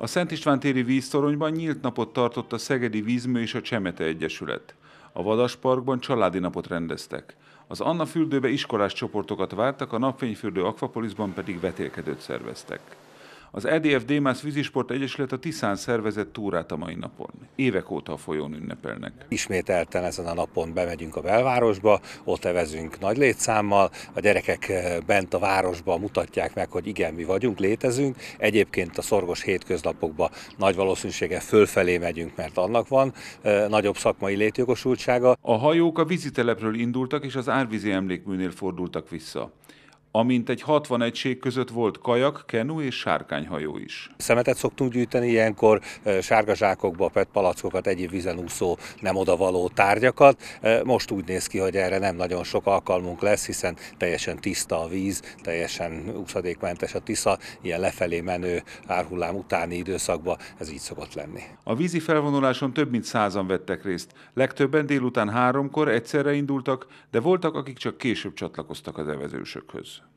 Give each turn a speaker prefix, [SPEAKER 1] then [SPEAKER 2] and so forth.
[SPEAKER 1] A Szent István téri víztoronyban nyílt napot tartott a Szegedi Vízmű és a Csemete Egyesület. A Vadasparkban családi napot rendeztek. Az Anna fürdőbe iskolás csoportokat vártak, a Napfényfürdő Akvapolisban pedig vetélkedőt szerveztek. Az EDF Démász Vízisport Egyesület a Tiszán szervezett túrát a mai napon. Évek óta a folyón ünnepelnek. Ismételten ezen a napon bemegyünk a belvárosba, ott evezünk nagy létszámmal,
[SPEAKER 2] a gyerekek eh, bent a városba mutatják meg, hogy igen, mi vagyunk, létezünk. Egyébként a szorgos hétköznapokban nagy valószínűséggel fölfelé megyünk, mert annak van eh, nagyobb
[SPEAKER 1] szakmai létjogosultsága. A hajók a vízitelepről indultak és az árvízi emlékműnél fordultak vissza amint egy 60 egység között volt kajak, kenu és sárkányhajó
[SPEAKER 2] is. Szemetet szoktunk gyűjteni ilyenkor, sárga zsákokba, PET palackokat, egyéb vizen úszó, nem odavaló tárgyakat. Most úgy néz ki, hogy erre nem nagyon sok alkalmunk lesz, hiszen teljesen tiszta a víz, teljesen úszadékmentes a Tisza, ilyen lefelé menő árhullám utáni időszakban ez így szokott lenni.
[SPEAKER 1] A vízi felvonuláson több mint százan vettek részt. Legtöbben délután háromkor egyszerre indultak, de voltak, akik csak később csatlakoztak az evezősökhöz.